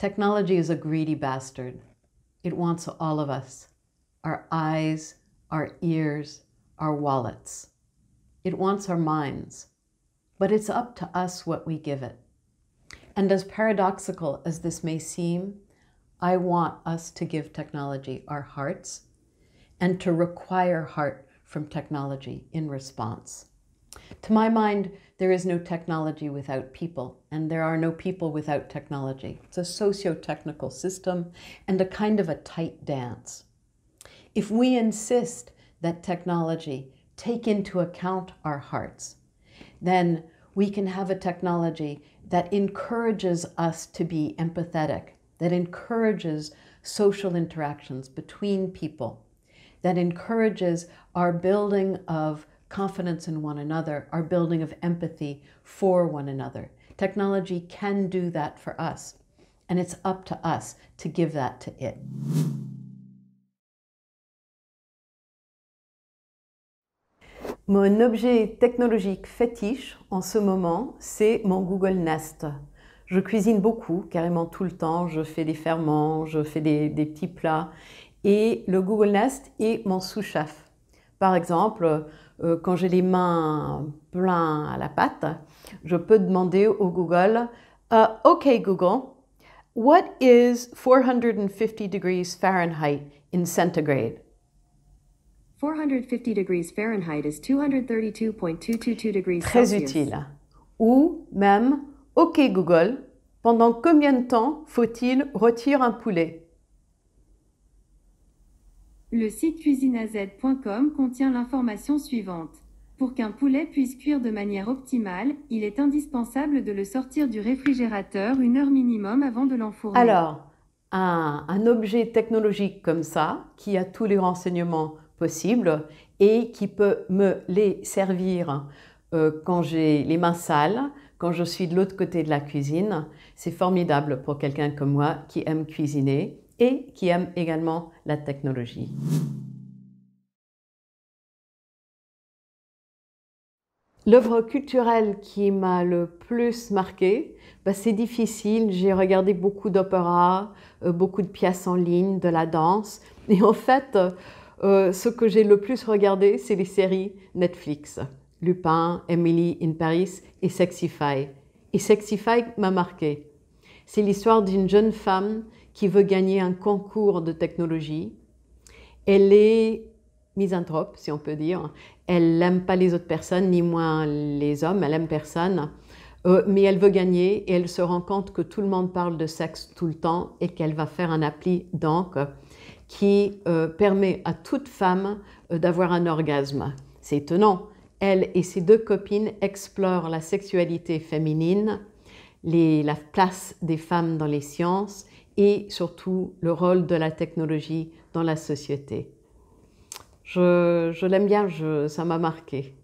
Technology is a greedy bastard. It wants all of us our eyes, our ears, our wallets. It wants our minds. But it's up to us what we give it. And as paradoxical as this may seem, I want us to give technology our hearts and to require heart from technology in response. To my mind, there is no technology without people, and there are no people without technology. It's a socio technical system and a kind of a tight dance. If we insist that technology take into account our hearts, then we can have a technology that encourages us to be empathetic, that encourages social interactions between people, that encourages our building of confidence in one another, our building of empathy for one another. Technology can do that for us, and it's up to us to give that to it. Mon objet technologique fétiche en ce moment, c'est mon Google Nest. Je cuisine beaucoup, carrément tout le temps. Je fais des ferments, je fais des, des petits plats. Et le Google Nest est mon sous-chef. Par exemple, euh, quand j'ai les mains pleines à la pâte, je peux demander au Google euh, OK Google, what is 450 degrees Fahrenheit in centigrade? 450 degrees Fahrenheit is 232.222 degrees Très utile. Ou même OK Google, pendant combien de temps faut-il retirer un poulet le site cuisineaz.com contient l'information suivante. Pour qu'un poulet puisse cuire de manière optimale, il est indispensable de le sortir du réfrigérateur une heure minimum avant de l'enfourner. Alors, un, objet technologique comme ça, qui a tous les renseignements possibles et qui peut me les servir euh, quand j'ai les mains sales, quand je suis de l'autre côté de la cuisine, c'est formidable pour quelqu'un comme moi qui aime cuisiner et qui aime également la technologie. L'œuvre culturelle qui m'a le plus marquée, bah, c'est difficile. J'ai regardé beaucoup d'opéras, euh, beaucoup de pièces en ligne, de la danse. Et en fait, euh, ce que j'ai le plus regardé, c'est les séries Netflix. Lupin, Emily in Paris et Sexify. Et Sexify m'a marqué. C'est l'histoire d'une jeune femme qui veut gagner un concours de technologie. Elle est misanthrope, si on peut dire. Elle n'aime pas les autres personnes, ni moins les hommes, elle aime personne. Euh, mais elle veut gagner et elle se rend compte que tout le monde parle de sexe tout le temps et qu'elle va faire un appli, donc, qui euh, permet à toute femme euh, d'avoir un orgasme. C'est étonnant. Elle et ses deux copines explorent la sexualité féminine, les, la place des femmes dans les sciences et surtout le rôle de la technologie dans la société. Je, l'aime bien, ça m'a marqué.